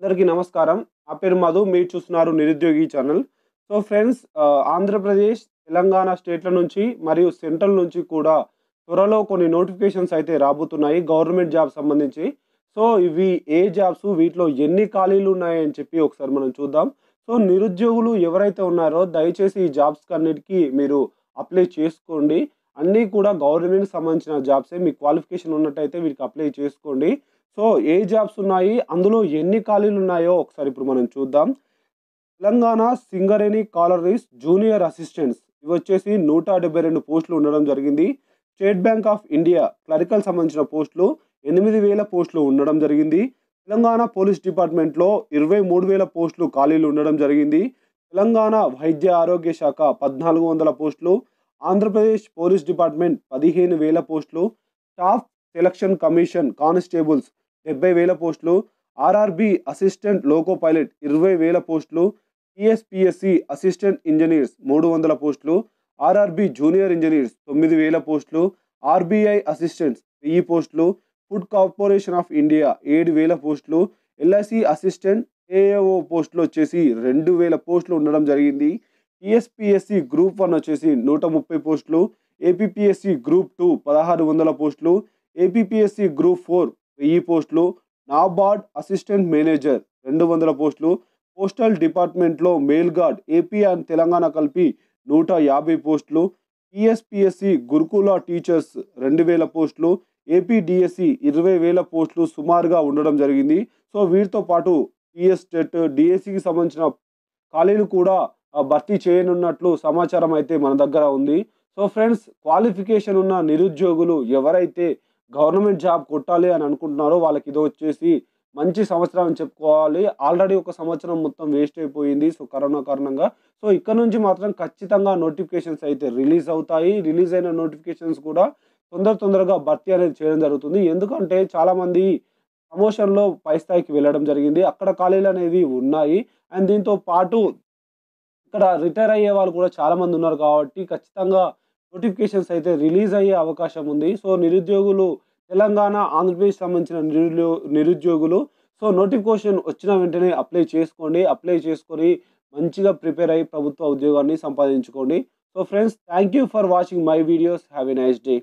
అందరికీ నమస్కారం నా పేరు మధు మీరు చూస్తున్నారు Nirudyogi channel so friends Andhra Pradesh Telangana స్టేట్ల నుంచి మరియు సెంట్రల్ నుంచి కూడా త్వరలో కొన్ని నోటిఫికేషన్స్ అయితే రాబోతున్నాయి గవర్నమెంట్ జాబ్ సంబంధించి సో ఇవి ఏ జాబ్స్ వీటిలో ఎన్ని ఖాళీలు ఉన్నాయని చెప్పి ఒకసారి మనం చూద్దాం సో నిరుద్యోగులు ఎవరైతే ఉన్నారో దయచేసి ఈ జాబ్స్ అన్నిటికీ మీరు అప్లై చేసుకోండి అన్నీ కూడా గవర్నమెంట్కి సంబంధించిన జాబ్సే మీ క్వాలిఫికేషన్ ఉన్నట్టయితే వీటికి అప్లై చేసుకోండి సో ఏ జాబ్స్ ఉన్నాయి అందులో ఎన్ని ఖాళీలు ఉన్నాయో ఒకసారి ఇప్పుడు మనం చూద్దాం Telangana Singareni Collieries junior assistants ఇవి వచ్చేసి నూట డెబ్బై రెండు పోస్టులు ఉండడం జరిగింది State Bank of India clerical సంబంధించిన పోస్టులు ఎనిమిది వేల పోస్టులు ఉండడం జరిగింది తెలంగాణ పోలీస్ డిపార్ట్మెంట్లో ఇరవై మూడు వేల పోస్టులు ఖాళీలు ఉండడం జరిగింది తెలంగాణ వైద్య ఆరోగ్య శాఖ పద్నాలుగు వందల పోస్టులు ఆంధ్రప్రదేశ్ పోలీస్ డిపార్ట్మెంట్ పదిహేను వేల పోస్టులు స్టాఫ్ సెలక్షన్ కమిషన్ కానిస్టేబుల్స్ డెబ్బై వేల పోస్టులు ఆర్ఆర్బి అసిస్టెంట్ లోకో పైలట్ ఇరవై వేల పోస్టులు పిఎస్పిఎస్సి అసిస్టెంట్ ఇంజనీర్స్ మూడు వందల పోస్టులు ఆర్ఆర్బి జూనియర్ ఇంజనీర్స్ తొమ్మిది వేల పోస్టులు ఆర్బీఐ అసిస్టెంట్స్ వెయ్యి పోస్టులు ఫుడ్ కార్పొరేషన్ ఆఫ్ ఇండియా ఏడు వేల పోస్టులు ఎల్ఐసి అసిస్టెంట్ ఏఏఓ పోస్టులు వచ్చేసి రెండు వేల పోస్టులు ఉండడం జరిగింది పిఎస్పిఎస్సి గ్రూప్ వన్ వచ్చేసి నూట ముప్పై పోస్టులు ఏపీపీఎస్సి గ్రూప్ టూ పదహారు వందల పోస్టులు ఏపీపీఎస్సి గ్రూప్ ఫోర్ వెయ్యి పోస్టులు నాబార్డ్ అసిస్టెంట్ మేనేజర్ రెండు వందల పోస్టులు పోస్టల్ డిపార్ట్మెంట్లో mail guard AP and Telangana కలిపి నూట యాభై పోస్టులు పిఎస్పిఎస్సి గురుకుల టీచర్స్ రెండు వేల పోస్టులు ఏపీడిఎస్సి ఇరవై వేల పోస్టులు సుమారుగా ఉండడం జరిగింది సో వీరితో పాటు పిఎస్ టెట్ డిఎస్సికి సంబంధించిన ఖాళీలు కూడా భర్తీ చేయనున్నట్లు సమాచారం అయితే మన దగ్గర ఉంది సో ఫ్రెండ్స్ క్వాలిఫికేషన్ ఉన్న నిరుద్యోగులు ఎవరైతే గవర్నమెంట్ జాబ్ కొట్టాలి అని అనుకుంటున్నారో వాళ్ళకి ఇది వచ్చేసి మంచి సంవత్సరం అని చెప్పుకోవాలి ఆల్రెడీ ఒక సంవత్సరం మొత్తం వేస్ట్ అయిపోయింది సో కరోనా కారణంగా సో ఇక్కడ నుంచి మాత్రం ఖచ్చితంగా నోటిఫికేషన్స్ అయితే రిలీజ్ అవుతాయి రిలీజ్ అయిన నోటిఫికేషన్స్ కూడా తొందర తొందరగా భర్తీ అనేది చేయడం జరుగుతుంది ఎందుకంటే చాలామంది ప్రమోషన్లో పై స్థాయికి వెళ్ళడం జరిగింది అక్కడ ఖాళీలు అనేవి ఉన్నాయి అండ్ దీంతో పాటు ఇక్కడ రిటైర్ అయ్యే వాళ్ళు కూడా చాలామంది ఉన్నారు కాబట్టి ఖచ్చితంగా నోటిఫికేషన్స్ అయితే రిలీజ్ అయ్యే అవకాశం ఉంది సో నిరుద్యోగులు తెలంగాణ ఆంధ్రప్రదేశ్ సంబంధించిన నిరుద్యో నిరుద్యోగులు సో నోటిఫికేషన్ వచ్చిన వెంటనే అప్లై చేసుకోండి అప్లై చేసుకొని మంచిగా ప్రిపేర్ అయ్యి ప్రభుత్వ ఉద్యోగాన్ని సంపాదించుకోండి so friends thank you for watching my videos have a nice day